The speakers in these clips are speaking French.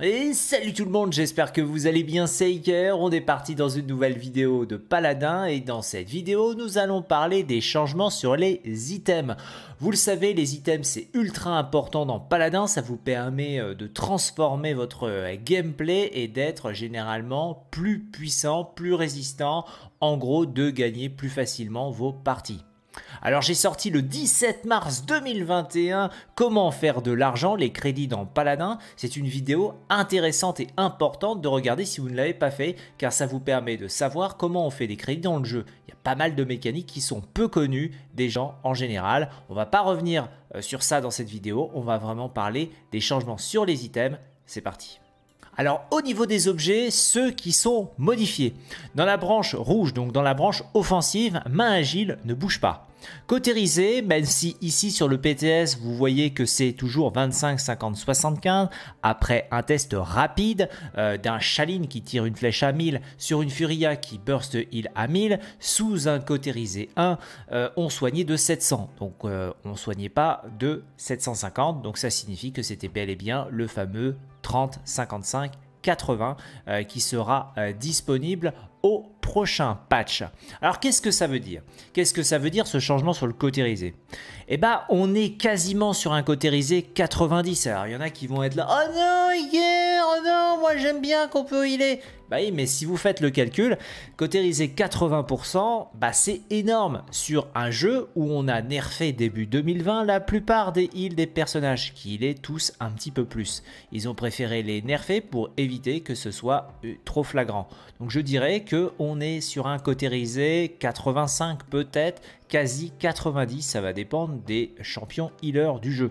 Et salut tout le monde, j'espère que vous allez bien, c'est on est parti dans une nouvelle vidéo de Paladin et dans cette vidéo nous allons parler des changements sur les items. Vous le savez, les items c'est ultra important dans Paladin, ça vous permet euh, de transformer votre euh, gameplay et d'être généralement plus puissant, plus résistant, en gros de gagner plus facilement vos parties. Alors j'ai sorti le 17 mars 2021 Comment faire de l'argent, les crédits dans Paladin. C'est une vidéo intéressante et importante de regarder si vous ne l'avez pas fait car ça vous permet de savoir comment on fait des crédits dans le jeu. Il y a pas mal de mécaniques qui sont peu connues des gens en général. On va pas revenir euh, sur ça dans cette vidéo, on va vraiment parler des changements sur les items. C'est parti. Alors au niveau des objets, ceux qui sont modifiés. Dans la branche rouge, donc dans la branche offensive, main agile ne bouge pas. Cautérisé, même si ici sur le PTS vous voyez que c'est toujours 25, 50, 75, après un test rapide euh, d'un Chaline qui tire une flèche à 1000 sur une Furia qui burst heal à 1000, sous un cotérisé 1, euh, on soignait de 700. Donc on euh, on soignait pas de 750, donc ça signifie que c'était bel et bien le fameux 30, 55, 80 qui sera euh, disponible au prochain patch. Alors qu'est-ce que ça veut dire Qu'est-ce que ça veut dire ce changement sur le cotérisé Eh ben, on est quasiment sur un cautérisé 90. Alors il y en a qui vont être là, oh non, hier, oh non, moi j'aime bien qu'on peut healer. Bah oui, mais si vous faites le calcul, cotérisé 80%, bah c'est énorme sur un jeu où on a nerfé début 2020 la plupart des heals des personnages, qui est tous un petit peu plus. Ils ont préféré les nerfer pour éviter que ce soit euh, trop flagrant. Donc je dirais que on sur un risé 85 peut-être, quasi 90, ça va dépendre des champions healers du jeu.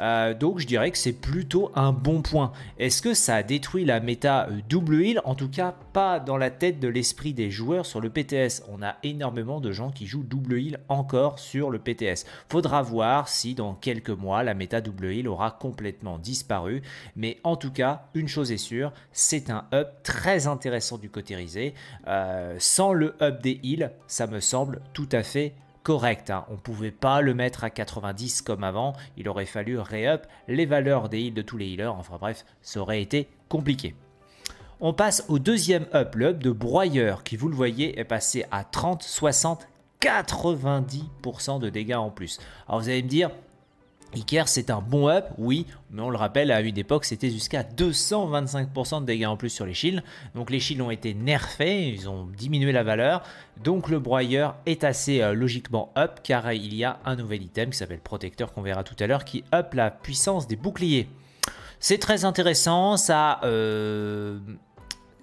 Euh, donc je dirais que c'est plutôt un bon point. Est-ce que ça a détruit la méta euh, double heal En tout cas, pas dans la tête de l'esprit des joueurs sur le PTS. On a énormément de gens qui jouent double heal encore sur le PTS. Faudra voir si dans quelques mois la méta double heal aura complètement disparu. Mais en tout cas, une chose est sûre, c'est un up très intéressant du côté risé. Euh, sans le up des heals, ça me semble tout à fait correct. Hein. On ne pouvait pas le mettre à 90 comme avant. Il aurait fallu re-up les valeurs des heals de tous les healers. Enfin bref, ça aurait été compliqué. On passe au deuxième up, le up de Broyeur, qui vous le voyez est passé à 30, 60, 90% de dégâts en plus. Alors vous allez me dire, Iker, c'est un bon up, oui, mais on le rappelle, à une époque, c'était jusqu'à 225% de dégâts en plus sur les shields. Donc les shields ont été nerfés, ils ont diminué la valeur. Donc le broyeur est assez euh, logiquement up, car euh, il y a un nouvel item qui s'appelle Protecteur, qu'on verra tout à l'heure, qui up la puissance des boucliers. C'est très intéressant, ça euh,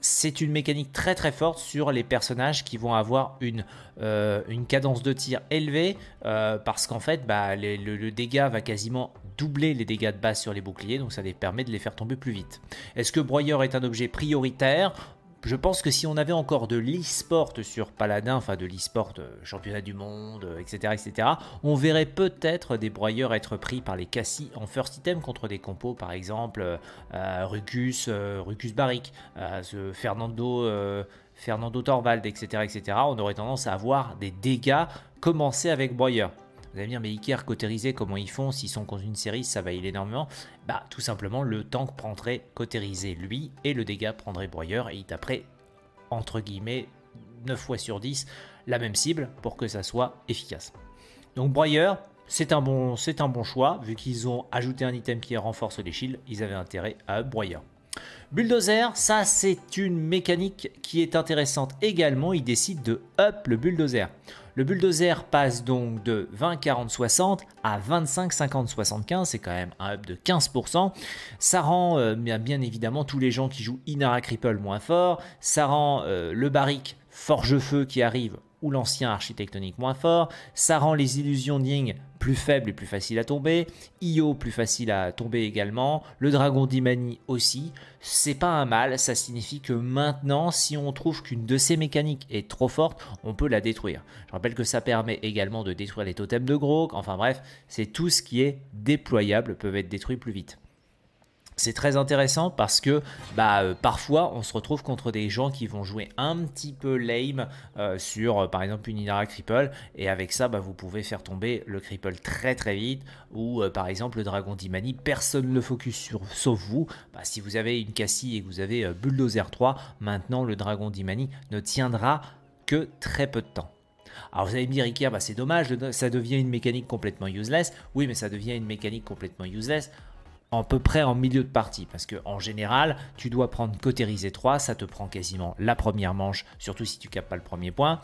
c'est une mécanique très très forte sur les personnages qui vont avoir une, euh, cadence de tir élevée euh, parce qu'en fait bah, le, le, dégât va quasiment doubler les dégâts de base sur les boucliers donc ça les permet de les faire tomber plus vite. Est-ce que broyeur est un objet prioritaire je pense que si on avait encore de l'e-sport sur Paladin, enfin de le euh, championnat du monde, etc., euh, etc., on verrait peut-être des broyeurs être pris par les Cassis en first item contre des compos, par exemple euh, Rucus, Rucus Fernando. Fernando Torvald, etc., etc., on aurait tendance à avoir des dégâts commencés avec Broyeur. Vous allez me dire, mais Iker, comment ils font S'ils sont contre une série, ça va il énormément. Bah, tout simplement, le tank prendrait cotérisé lui, et le dégât prendrait Broyeur, et il taperait, entre guillemets, 9 fois sur 10, la même cible pour que ça soit efficace. Donc Broyeur, c'est un, bon, un bon choix, vu qu'ils ont ajouté un item qui renforce les shields, ils avaient intérêt à Broyeur. Bulldozer, ça c'est une mécanique qui est intéressante également, Ils décide de up le bulldozer. Le bulldozer passe donc de 20 40 60 à 25 50 75, c'est quand même un up de 15%. Ça rend euh, bien évidemment tous les gens qui jouent Inara Cripple moins forts, ça rend euh, le barrique Forge-feu qui arrive ou l'ancien architectonique moins fort, ça rend les illusions Ning plus faibles et plus faciles à tomber, Io plus facile à tomber également, le dragon d'Imani aussi, c'est pas un mal, ça signifie que maintenant si on trouve qu'une de ces mécaniques est trop forte, on peut la détruire. Je rappelle que ça permet également de détruire les totems de Grok, enfin bref, c'est tout ce qui est déployable peut être détruit plus vite c'est très intéressant parce que bah, euh, parfois on se retrouve contre des gens qui vont jouer un petit peu lame euh, sur euh, par exemple une Inara Cripple et avec ça bah, vous pouvez faire tomber le Cripple très très vite ou par exemple le Dragon d'Imani personne ne le focus sur sauf vous bah, si vous avez une Cassie et que vous avez Bulldozer 3 maintenant le Dragon d'Imani ne tiendra que très peu de temps. Alors vous allez me dire, Ikea, bah c'est dommage, ça devient une mécanique complètement useless. Oui, mais ça devient une mécanique complètement useless en peu près en milieu de partie parce que en général tu dois prendre et 3 ça te prend quasiment la première manche surtout si tu capes pas le premier point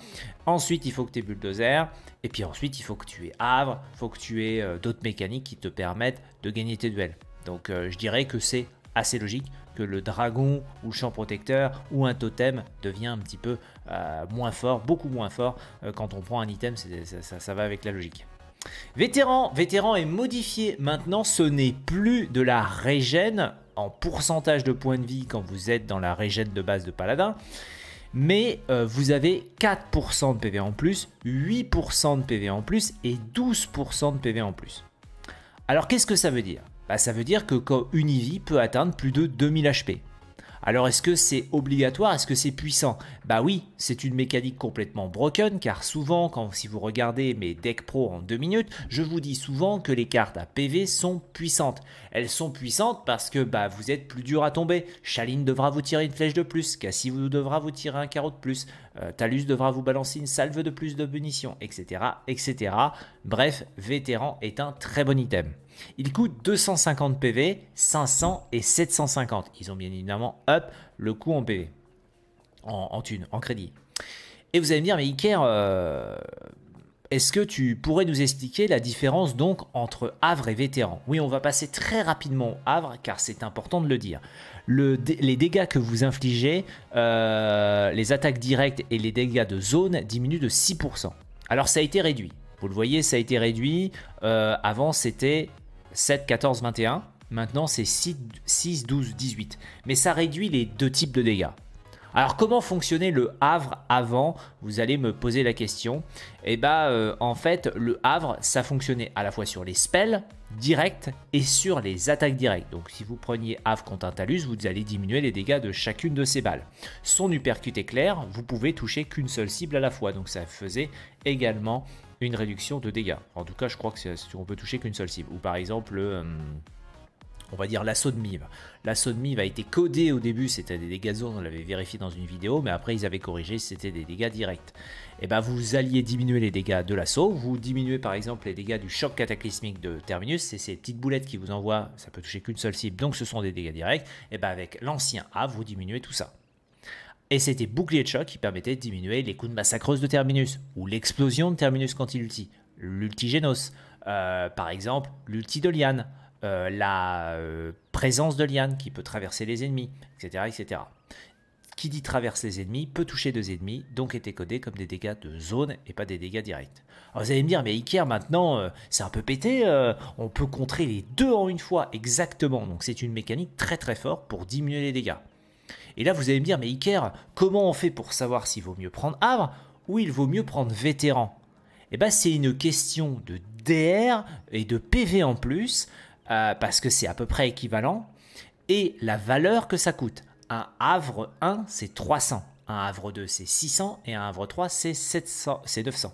ensuite il faut que tu aies bulldozer et puis ensuite il faut que tu aies havre faut que tu aies euh, d'autres mécaniques qui te permettent de gagner tes duels donc euh, je dirais que c'est assez logique que le dragon ou le champ protecteur ou un totem devient un petit peu euh, moins fort beaucoup moins fort quand on prend un item ça va avec la logique Vétéran, vétéran est modifié. Maintenant, ce n'est plus de la régène en pourcentage de points de vie quand vous êtes dans la régène de base de paladin. Mais euh, vous avez 4% de PV en plus, 8% de PV en plus et 12% de PV en plus. Alors qu'est-ce que ça veut dire bah, Ça veut dire que quand Univi peut atteindre plus de 2000 HP. Alors est-ce que c'est obligatoire Est-ce que c'est puissant Bah oui, c'est une mécanique complètement broken car souvent, quand, si vous regardez mes decks pro en deux minutes, je vous dis souvent que les cartes à PV sont puissantes. Elles sont puissantes parce que bah, vous êtes plus dur à tomber. Chaline devra vous tirer une flèche de plus, Cassie devra vous tirer un carreau de plus, euh, Talus devra vous balancer une salve de plus de munitions, etc. etc. Bref, vétéran est un très bon item. Il coûte 250 PV, 500 et 750. Ils ont bien évidemment up le coût en PV, en, en thune, en crédit. Et vous allez me dire, mais Iker, euh, est-ce que tu pourrais nous expliquer la différence donc entre Havre et Vétéran Oui, on va passer très rapidement au Havre car c'est important de le dire. les dégâts que vous infligez, euh, les attaques directes et les dégâts de zone diminuent de 6%. Alors ça a été réduit. Vous le voyez, ça a été réduit. Euh, avant, c'était 7, 14, 21. Maintenant, c'est 6, 12, 18. Mais ça réduit les deux types de dégâts. Alors, comment fonctionnait le Havre avant Vous allez me poser la question. Et eh bah, ben, euh, en fait, le Havre, ça fonctionnait à la fois sur les spells directs et sur les attaques directes. Donc, si vous preniez Havre contre un Talus, vous allez diminuer les dégâts de chacune de ces balles. Son uppercut éclair, vous pouvez toucher qu'une seule cible à la fois. Donc, ça faisait également une réduction de dégâts. En tout cas, je crois que on peut toucher qu'une seule cible. Ou par exemple, euh, on va dire l'assaut de Mive. L'assaut de Mive a été codé au début, c'était des dégâts de zone, on l'avait vérifié dans une vidéo, mais après ils avaient corrigé, c'était des dégâts directs. Et eh ben vous alliez diminuer les dégâts de l'assaut, vous diminuez par exemple les dégâts du choc cataclysmique de Terminus, c'est ces petites boulettes qui vous envoient, ça peut toucher qu'une seule cible, donc ce sont des dégâts directs. Et eh ben avec l'ancien A, vous diminuez tout ça. Et c'était bouclier de choc qui permettait de diminuer les coups de massacreuse de Terminus, ou l'explosion de Terminus quand il ulti, l'ulti euh, par exemple l'ulti de Liane, euh, la euh, présence de Liane qui peut traverser les ennemis, etc. etc. Qui dit traverse les ennemis peut toucher deux ennemis, donc était codé comme des dégâts de zone et pas des dégâts directs. Alors vous allez me dire, mais Iker maintenant, c'est un peu pété, on peut contrer les deux en une fois, exactement. Donc c'est une mécanique très très forte pour diminuer les dégâts. Et là, vous allez me dire, mais Iker, comment on fait pour savoir s'il vaut mieux prendre Havre ou il vaut mieux prendre vétéran Eh bien, c'est une question de DR et de PV en plus, euh, parce que c'est à peu près équivalent, et la valeur que ça coûte. Un Havre 1, c'est 300. Un Havre 2, c'est 600. Et un Havre 3, c'est 900.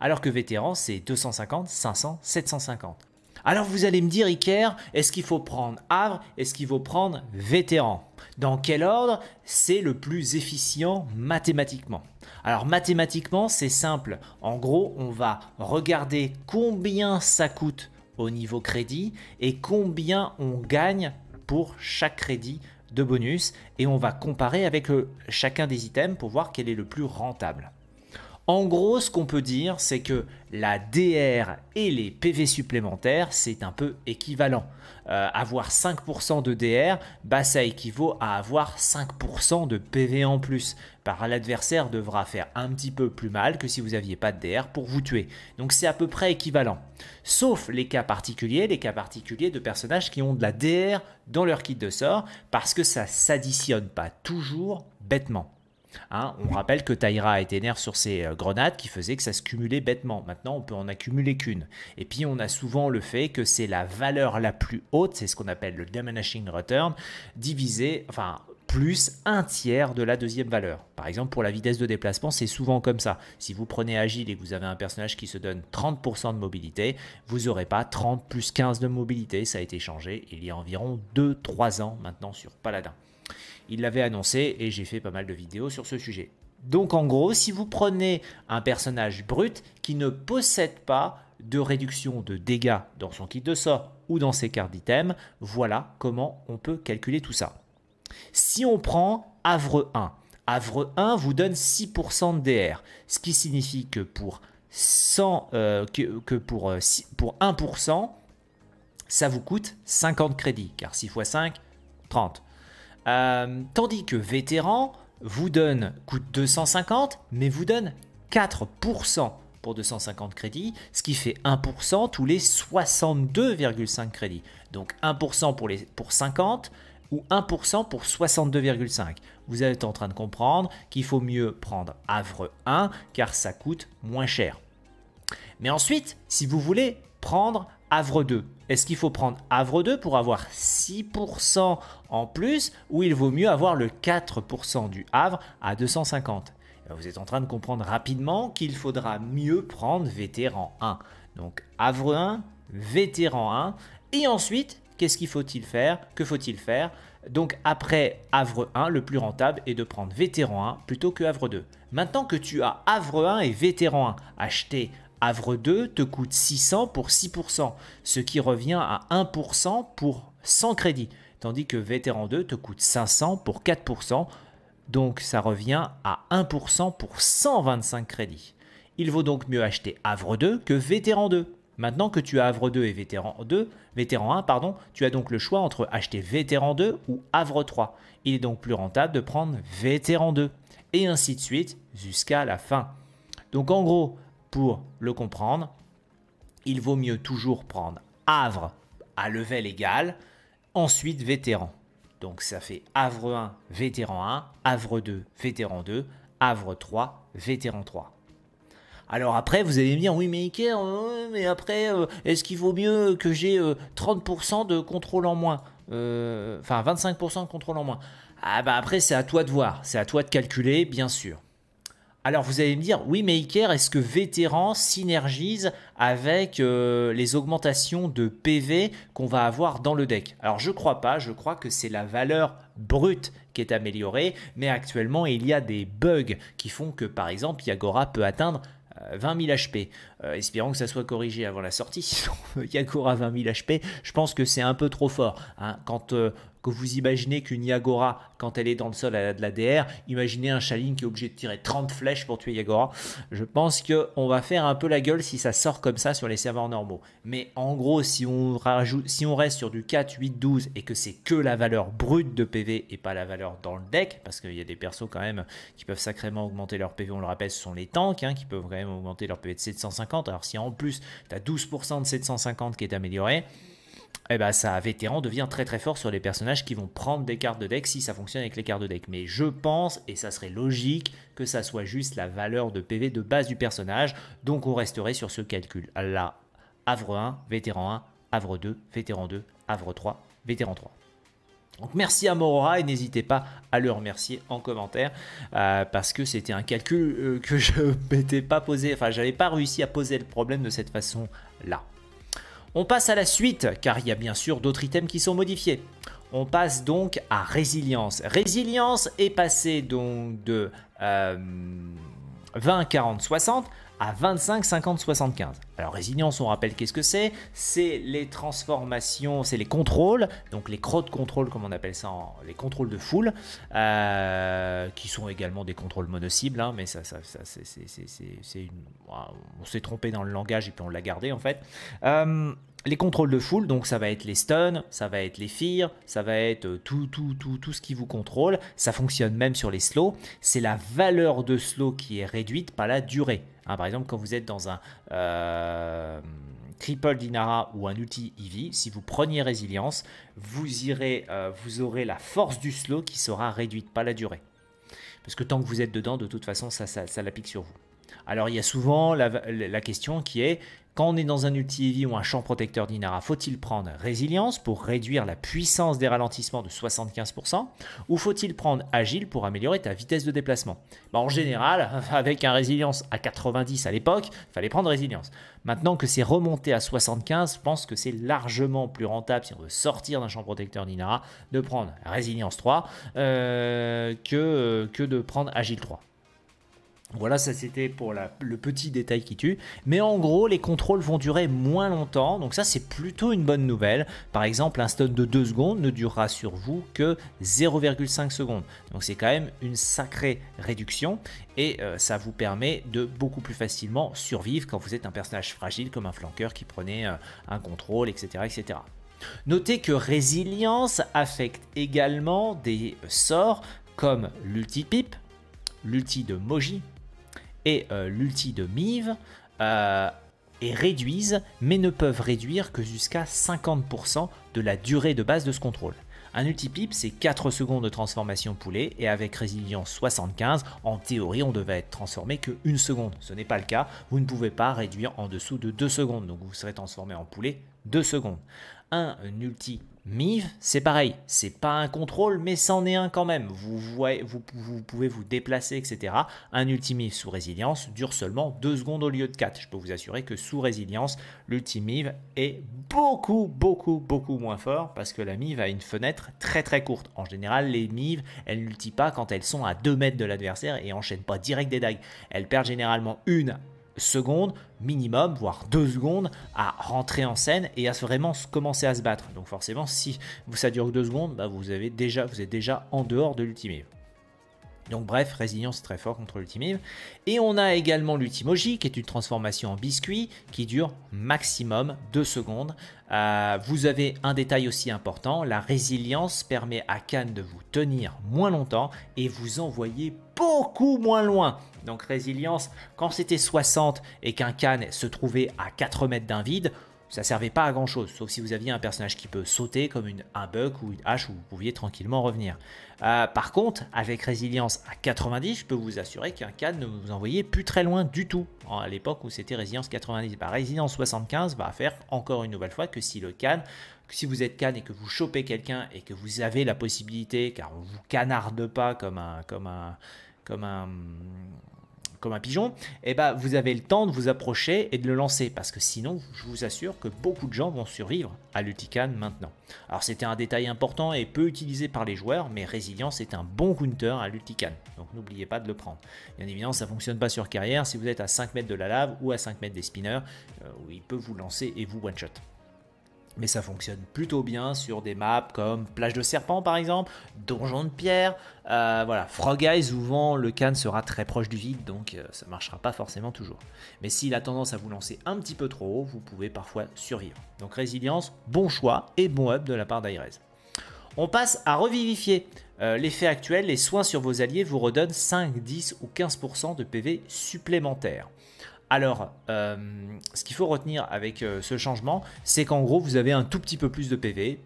Alors que vétéran, c'est 250, 500, 750. Alors vous allez me dire, Iker, est-ce qu'il faut prendre Havre Est-ce qu'il faut prendre Vétéran Dans quel ordre c'est le plus efficient mathématiquement Alors mathématiquement, c'est simple. En gros, on va regarder combien ça coûte au niveau crédit et combien on gagne pour chaque crédit de bonus et on va comparer avec euh, chacun des items pour voir quel est le plus rentable. En gros, ce qu'on peut dire, c'est que la DR et les PV supplémentaires, c'est un peu équivalent. Euh, avoir 5% de DR, bah, ça équivaut à avoir 5% de PV en plus. Par l'adversaire devra faire un petit peu plus mal que si vous n'aviez pas de DR pour vous tuer. Donc c'est à peu près équivalent. Sauf les cas particuliers, les cas particuliers de personnages qui ont de la DR dans leur kit de sort, parce que ça s'additionne pas toujours bêtement. Hein, on rappelle que a été nerf sur ses euh, grenades qui faisaient que ça se cumulait bêtement. Maintenant, on peut en accumuler qu'une. Et puis, on a souvent le fait que c'est la valeur la plus haute, c'est ce qu'on appelle le diminishing return, divisé, enfin, plus un tiers de la deuxième valeur. Par exemple, pour la vitesse de déplacement, c'est souvent comme ça. Si vous prenez Agile et que vous avez un personnage qui se donne 30% de mobilité, vous n'aurez pas 30 plus 15 de mobilité. Ça a été changé il y a environ 2-3 ans maintenant sur Paladin il l'avait annoncé et j'ai fait pas mal de vidéos sur ce sujet. Donc en gros, si vous prenez un personnage brut qui ne possède pas de réduction de dégâts dans son kit de sort ou dans ses cartes d'items, voilà comment on peut calculer tout ça. Si on prend Havre 1, Havre 1 vous donne 6% de DR, ce qui signifie que pour, 100, euh, pour, euh, pour 1%, ça vous coûte 50 crédits, car 6 x 5, 30. Euh, tandis que vétéran vous donne, coûte 250, mais vous donne 4% pour 250 crédits, ce qui fait 1% tous les 62,5 crédits. Donc 1% pour, les, pour 50 ou 1% pour 62,5. Vous êtes en train de comprendre qu'il faut mieux prendre Havre 1 car ça coûte moins cher. Mais ensuite, si vous voulez prendre Havre 2. Est-ce qu'il faut prendre Havre 2 pour avoir 6% en plus ou il vaut mieux avoir le 4% du Havre à 250 euh, Vous êtes en train de comprendre rapidement qu'il faudra mieux prendre vétéran 1. Donc Havre 1, vétéran 1 et ensuite qu'est-ce qu'il faut-il faire Que faut-il faire Donc après Havre 1, le plus rentable est de prendre vétéran 1 plutôt que Havre 2. Maintenant que tu as Havre 1 et vétéran 1 achetés, Havre 2 te coûte 600 pour 6%, ce qui revient à 1% pour 100 crédits, tandis que Vétéran 2 te coûte 500 pour 4%, donc ça revient à 1% pour 125 crédits. Il vaut donc mieux acheter Havre 2 que Vétéran 2. Maintenant que tu as Havre 2 et Vétéran 2, Vétéran 1, pardon, tu as donc le choix entre acheter Vétéran 2 ou Havre 3. Il est donc plus rentable de prendre Vétéran 2 et ainsi de suite jusqu'à la fin. Donc en gros, pour le comprendre, il vaut mieux toujours prendre Havre à level égal, ensuite vétéran. Donc ça fait Havre 1, vétéran 1, Havre 2, vétéran 2, Havre 3, vétéran 3. Alors après, vous allez me dire, oui mais Iker, euh, mais après, euh, est-ce qu'il vaut mieux que j'ai 30% euh, de contrôle en moins Enfin, 25% de contrôle en moins. Ah bah après, c'est à toi de voir, c'est à toi de calculer, bien sûr. Alors vous allez me dire, oui mais Iker, est-ce que vétéran synergise avec euh, les augmentations de PV qu'on va avoir dans le deck Alors je crois pas, je crois que c'est la valeur brute qui est améliorée, mais actuellement il y a des bugs qui font que par exemple Yagora peut atteindre 20 000 HP. espérons que ça soit corrigé avant la sortie, sinon Yagora 20 000 HP, je pense que c'est un peu trop fort. Hein. Quand euh, que vous imaginez qu'une Yagora, quand elle est dans le sol, elle a de la DR. Imaginez un Shaline qui est obligé de tirer 30 flèches pour tuer Yagora. Je pense qu'on va faire un peu la gueule si ça sort comme ça sur les serveurs normaux. Mais en gros, si on, si on reste sur du 4, 8, 12 et que c'est que la valeur brute de PV et pas la valeur dans le deck, parce qu'il y a des persos quand même qui peuvent sacrément augmenter leur PV, on le rappelle, ce sont les tanks hein, qui peuvent quand même augmenter leur PV de 750. Alors si en plus, tu as 12% de 750 qui est amélioré, eh ben, ça, vétéran devient très très fort sur les personnages qui vont prendre des cartes de deck si ça fonctionne avec les cartes de deck. Mais je pense, et ça serait logique, que ça soit juste la valeur de PV de base du personnage. Donc on resterait sur ce calcul. Là, Havre 1, vétéran 1, Havre 2, vétéran 2, Havre 3, vétéran 3. Donc merci à Morora et n'hésitez pas à le remercier en commentaire euh, parce que c'était un calcul euh, que je m'étais pas posé, enfin j'avais pas réussi à poser le problème de cette façon là. On passe à la suite, car il y a bien sûr d'autres items qui sont modifiés. On passe donc à résilience. Résilience est passé donc de 20, 40, 60 à 25, 50, 75. Alors résilience, on rappelle qu'est-ce que c'est C'est les transformations, c'est les contrôles, donc les crottes contrôles comme on appelle ça, les contrôles de foule, euh, qui sont également des contrôles mono-cibles, hein, mais ça, ça, ça c'est, on s'est trompé dans le langage et puis on l'a gardé en fait. Euh, les contrôles de foule, donc ça va être les stuns, ça va être les fears, ça va être euh, tout, tout, tout, tout ce qui vous contrôle. Ça fonctionne même sur les slows. C'est la valeur de slow qui est réduite par la durée. Hein, par exemple, quand vous êtes dans un euh, Cripple Dinara ou un outil Eevee, si vous preniez résilience, euh, vous, aurez la force du slow qui sera réduite, pas la durée. Parce que tant que vous êtes dedans, de toute façon, ça, la pique sur vous. Alors il y a souvent la question qui est, quand on est dans un ulti ou un champ protecteur d'Inara, faut-il prendre résilience pour réduire la puissance des ralentissements de 75% ou faut-il prendre agile pour améliorer ta vitesse de déplacement bah, En général, avec un résilience à 90 à l'époque, il fallait prendre résilience. Maintenant que c'est remonté à 75, je pense que c'est largement plus rentable si on veut sortir d'un champ protecteur d'Inara de prendre résilience 3 euh, que, que de prendre agile 3. Voilà, ça c'était pour le petit détail qui tue. Mais en gros, les contrôles vont durer moins longtemps, donc ça c'est plutôt une bonne nouvelle. Par exemple, un stun de 2 secondes ne durera sur vous que 0,5 secondes. Donc c'est quand même une sacrée réduction et euh, ça vous permet de beaucoup plus facilement survivre quand vous êtes un personnage fragile comme un flanqueur qui prenait euh, un contrôle, etc. etc. Notez que résilience affecte également des sorts comme l'ulti-pipe, l'ulti de Moji, et euh, l'ulti de Mive euh, et réduisent, mais ne peuvent réduire que jusqu'à 50% de la durée de base de ce contrôle. Un ulti-pip, c'est 4 secondes de transformation poulet, et avec résilience 75, en théorie, on devait être transformé que 1 seconde. Ce n'est pas le cas, vous ne pouvez pas réduire en dessous de 2 secondes, donc vous serez transformé en poulet 2 secondes. Un ulti Mive, c'est pareil, c'est pas un contrôle, mais c'en est un quand même. Vous, voyez, vous, pouvez vous déplacer, etc. Un ultime sous résilience dure seulement 2 secondes au lieu de 4. Je peux vous assurer que sous résilience, l'ultimiv est beaucoup, beaucoup, beaucoup moins fort parce que la mive a une fenêtre très très courte. En général, les Mive, elles n'ultiment pas quand elles sont à 2 mètres de l'adversaire et enchaînent pas direct des dagues. Elles perdent généralement une secondes minimum, voire deux secondes, à rentrer en scène et à vraiment commencer à se battre. Donc forcément, si ça dure deux secondes, bah, vous, avez déjà, vous êtes déjà en dehors de l'ultime Donc bref, résilience très fort contre l'ultime Et on a également l'ultimoji, qui est une transformation en biscuit, qui dure maximum deux secondes. Euh, vous avez un détail aussi important, la résilience permet à cannes de vous tenir moins longtemps et vous envoyer beaucoup moins loin. Donc résilience, quand c'était 60 et qu'un can se trouvait à 4 mètres d'un vide, ça servait pas à grand chose, sauf si vous aviez un personnage qui peut sauter comme une, un buck ou une hache où vous pouviez tranquillement revenir. Euh, par contre, avec résilience à 90, je peux vous assurer qu'un cadre ne vous envoyait plus très loin du tout à l'époque où c'était résilience 90. Bah, résilience 75 va faire encore une nouvelle fois que si le canne si vous êtes can et que vous chopez quelqu'un et que vous avez la possibilité, car on vous canarde pas comme un, comme un, comme un, comme un pigeon, eh ben, vous avez le temps de vous approcher et de le lancer, parce que sinon, je vous assure que beaucoup de gens vont survivre à l'Ultican maintenant. Alors c'était un détail important et peu utilisé par les joueurs, mais Résilience est un bon counter à l'Ultican, donc n'oubliez pas de le prendre. Bien évidemment, ça fonctionne pas sur carrière si vous êtes à 5 mètres de la lave ou à 5 mètres des spinners, où euh, il peut vous lancer et vous one-shot. Mais ça fonctionne plutôt bien sur des maps comme Plage de Serpent par exemple, Donjon de Pierre, euh, voilà, Frog Eyes souvent le can sera très proche du vide donc ça euh, ça marchera pas forcément toujours. Mais s'il a tendance à vous lancer un petit peu trop haut, vous pouvez parfois survivre. Donc résilience, bon choix et bon up de la part d'Airez. On passe à revivifier. Euh, L'effet actuel, les soins sur vos alliés vous redonnent 5, 10 ou 15% de PV supplémentaires. Alors, euh, ce qu'il faut retenir avec euh, ce changement, c'est qu'en gros, vous avez un tout petit peu plus de PV.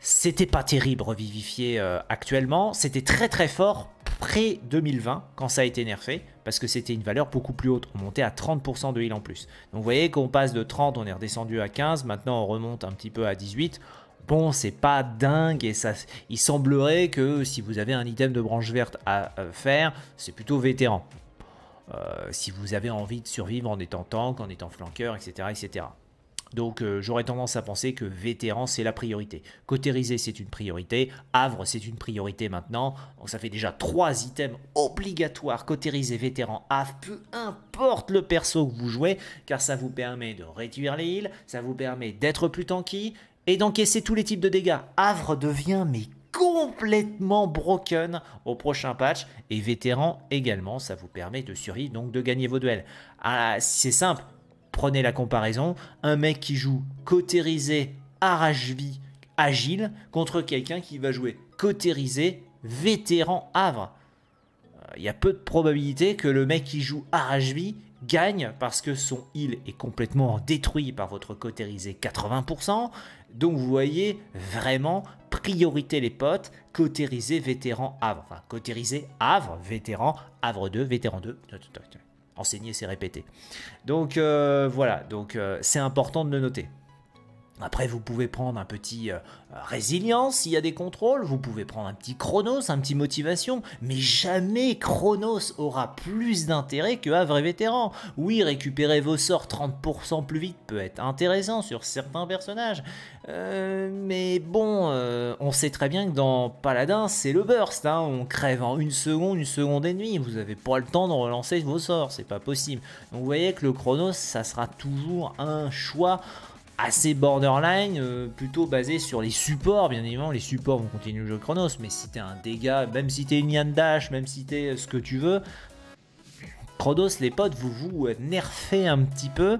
C'était pas terrible revivifié euh, actuellement, c'était très très fort près 2020 quand ça a été nerfé, parce que c'était une valeur beaucoup plus haute, on montait à 30% de heal en plus. Donc vous voyez qu'on passe de 30, on est redescendu à 15, maintenant on remonte un petit peu à 18. Bon, c'est pas dingue et ça, il semblerait que si vous avez un item de branche verte à faire, c'est plutôt vétéran. Euh, si vous avez envie de survivre en étant tank, en étant flanqueur, etc. etc. Donc euh, j'aurais tendance à penser que vétéran, c'est la priorité. Cotérisé, c'est une priorité. Havre, c'est une priorité maintenant. Donc ça fait déjà trois items obligatoires. Cotérisé, vétéran, Havre, peu importe le perso que vous jouez, car ça vous permet de réduire les heals, ça vous permet d'être plus tanky et d'encaisser tous les types de dégâts. Havre devient mais complètement broken au prochain patch et vétéran également. Ça vous permet de survivre, donc de gagner vos duels. Ah, c'est simple, prenez la comparaison. Un mec qui joue cautérisé, arrache-vie, agile, contre quelqu'un qui va jouer cautérisé, vétéran havre. Euh, il y a peu de probabilité que le mec qui joue arrache-vie gagne parce que son heal est complètement détruit par votre cautérisé 80%, donc vous voyez vraiment priorité les potes, cautérisé vétéran Havre. Enfin, cautérisé Havre, vétéran Havre 2, vétéran 2. Enseigner, c'est répéter. Donc euh, voilà, donc euh, c'est important de le noter. Après, vous pouvez prendre un petit euh, euh, résilience s'il y a des contrôles, vous pouvez prendre un petit chronos, un petit motivation, mais jamais chronos aura plus d'intérêt que vrai Vétéran. Oui, récupérer vos sorts 30% plus vite peut être intéressant sur certains personnages, euh, mais bon, on sait très bien que dans Paladin, c'est le burst, hein. on crève en une seconde, une seconde et demie, vous n'avez pas le temps de relancer vos sorts, c'est pas possible. vous voyez que le chronos, ça sera toujours un choix assez borderline, euh, plutôt basé sur les supports. Bien évidemment, les supports vont continuer le jeu Chronos, mais si t'es un dégât, même si t'es une Yann Dash, même si t'es euh, ce que tu veux, Chronos, les potes, vous vous nerfez un petit peu,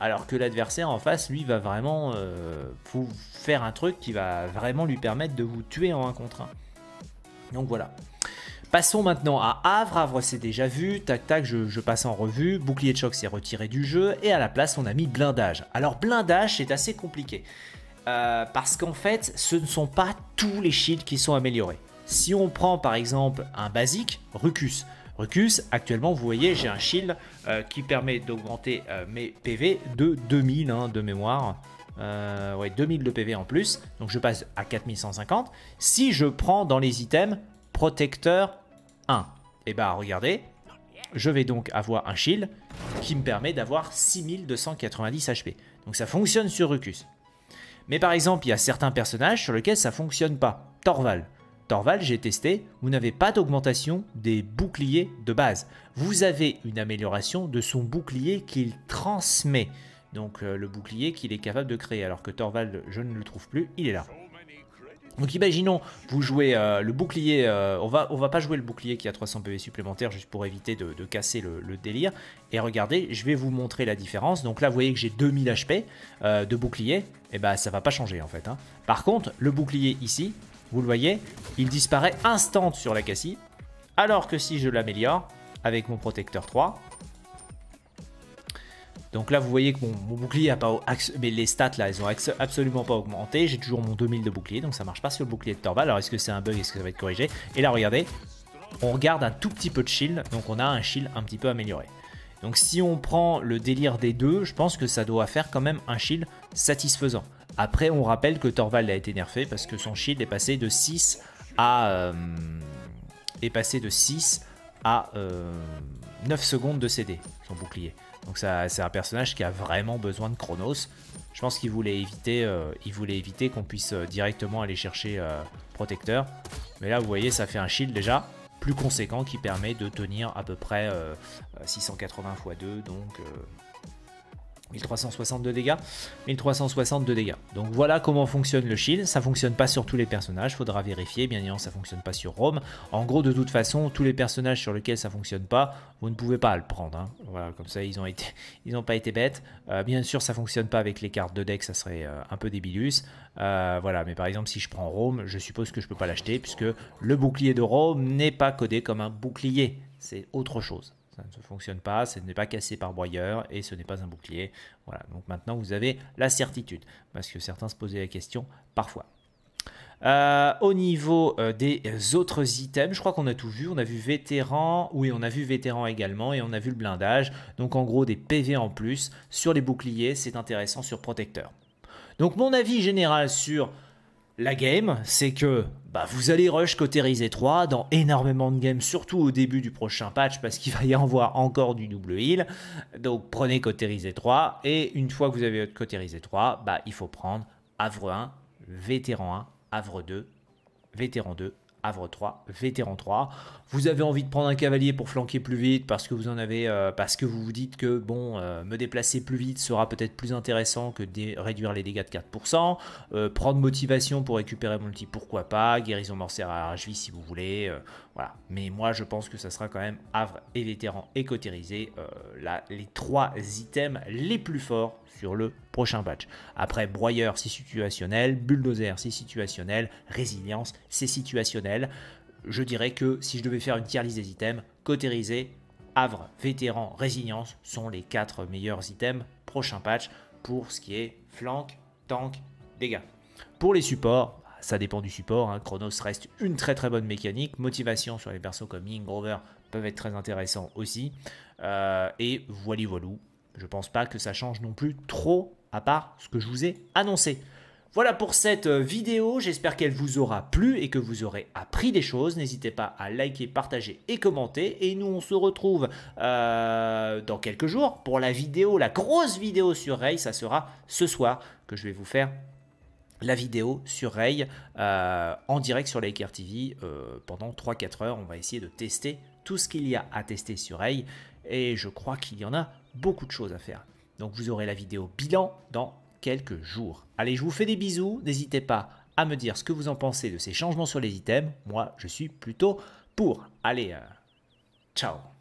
alors que l'adversaire en face, lui, va vraiment euh, vous faire un truc qui va vraiment lui permettre de vous tuer en 1 contre 1. Donc voilà. Passons maintenant à Havre. Havre, c'est déjà vu. Tac, tac, je, passe en revue. Bouclier de choc s'est retiré du jeu. Et à la place, on a mis blindage. Alors, blindage, c'est assez compliqué. Euh, parce qu'en fait, ce ne sont pas tous les shields qui sont améliorés. Si on prend par exemple un basique, Rucus. Rucus, actuellement, vous voyez, j'ai un shield euh, qui permet d'augmenter euh, mes PV de 2000 hein, de mémoire. ouais, 2000 de PV en plus, donc je passe à 4150. Si je prends dans les items protecteur 1. Et bah regardez, je vais donc avoir un shield qui me permet d'avoir 6290 HP. Donc ça fonctionne sur Rucus. Mais par exemple, il y a certains personnages sur lesquels ça fonctionne pas. Torval. Torval, j'ai testé, vous n'avez pas d'augmentation des boucliers de base. Vous avez une amélioration de son bouclier qu'il transmet. Donc euh, le bouclier qu'il est capable de créer. Alors que Torval, je ne le trouve plus, il est là. Donc imaginons, vous jouez euh, le bouclier, euh, on, va, on va pas jouer le bouclier qui a 300 PV supplémentaires juste pour éviter de, casser le, délire. Et regardez, je vais vous montrer la différence. Donc là, vous voyez que j'ai 2000 HP euh, de bouclier, et eh bah ben, ça va pas changer en fait. Hein. Par contre, le bouclier ici, vous le voyez, il disparaît instant sur la cassie. Alors que si je l'améliore, avec mon protecteur 3, donc là, vous voyez que mon bouclier a pas. Mais les stats là, elles ont absolument pas augmenté. J'ai toujours mon 2000 de bouclier, donc ça marche pas sur le bouclier de Torval. Alors est-ce que c'est un bug Est-ce que ça va être corrigé Et là, regardez, on regarde un tout petit peu de shield, donc on a un shield un petit peu amélioré. Donc si on prend le délire des deux, je pense que ça doit faire quand même un shield satisfaisant. Après, on rappelle que Torval a été nerfé parce que son shield est passé de 6 à... Euh, est passé de 6 à 9 euh, secondes de CD, son bouclier. Donc c'est un personnage qui a vraiment besoin de Chronos. Je pense qu'il voulait éviter, euh, éviter qu'on puisse euh, directement aller chercher euh, Protecteur. Mais là, vous voyez, ça fait un shield déjà plus conséquent qui permet de tenir à peu près 680 x 2, donc 1360 de dégâts, 1360 de dégâts. Donc voilà comment fonctionne le shield, ça fonctionne pas sur tous les personnages, faudra vérifier, bien évidemment ça fonctionne pas sur Rome. En gros de toute façon, tous les personnages sur lesquels ça fonctionne pas, vous ne pouvez pas le prendre. Hein. Voilà, comme ça ils ont été, ils pas été bêtes. Euh, bien sûr ça fonctionne pas avec les cartes de deck, ça serait euh, un peu débilus. Euh, voilà, mais par exemple si je prends Rome, je suppose que je ne peux pas l'acheter puisque le bouclier de Rome n'est pas codé comme un bouclier, c'est autre chose ça ne fonctionne pas, ce n'est pas cassé par broyeur et ce n'est pas un bouclier. Voilà, donc maintenant vous avez la certitude, parce que certains se posaient la question parfois. Euh, au niveau euh, des autres items, je crois qu'on a tout vu. On a vu vétéran, oui, on a vu vétéran également et on a vu le blindage. Donc en gros, des PV en plus sur les boucliers, c'est intéressant sur protecteur. Donc mon avis général sur la game, c'est que bah, vous allez rush côté Rise 3 dans énormément de games, surtout au début du prochain patch, parce qu'il va y avoir encore du double heal. Donc prenez côté Rise 3, et une fois que vous avez votre côté 3, bah, il faut prendre Havre 1, Vétéran 1, Havre 2, Vétéran 2, Havre 3, Vétéran 3. Vous avez envie de prendre un cavalier pour flanquer plus vite parce que vous en avez, euh, parce que vous vous dites que bon, euh, me déplacer plus vite sera peut-être plus intéressant que réduire les dégâts de 4%. Euh, prendre motivation pour récupérer mon petit pourquoi pas. Guérison morcère à vie si vous voulez. voilà. Mais moi, je pense que ça sera quand même Havre et Vétéran et là, les trois items les plus forts sur le prochain patch. Après, broyeur, c'est situationnel, bulldozer, c'est situationnel, résilience, c'est situationnel. Je dirais que si je devais faire une tier liste des items, cotérisé, havre, vétéran, résilience sont les quatre meilleurs items prochain patch pour ce qui est flank, tank, dégâts. Pour les supports, ça dépend du support. Hein. Chronos reste une très très bonne mécanique. Motivation sur les persos comme Ying, peuvent être très intéressants aussi. Euh, et voili voilou. Je pense pas que ça change non plus trop à part ce que je vous ai annoncé. Voilà pour cette euh, vidéo, j'espère qu'elle vous aura plu et que vous aurez appris des choses. N'hésitez pas à liker, partager et commenter. Et nous, on se retrouve euh, dans quelques jours pour la vidéo, la grosse vidéo sur Ray. Ça sera ce soir que je vais vous faire la vidéo sur Ray euh, en direct sur Laker TV pendant 3-4 heures. On va essayer de tester tout ce qu'il y a à tester sur Ray. Et je crois qu'il y en a beaucoup de choses à faire. Donc vous aurez la vidéo bilan dans quelques jours. Allez, je vous fais des bisous. N'hésitez pas à me dire ce que vous en pensez de ces changements sur les items. Moi, je suis plutôt pour. Allez, euh, ciao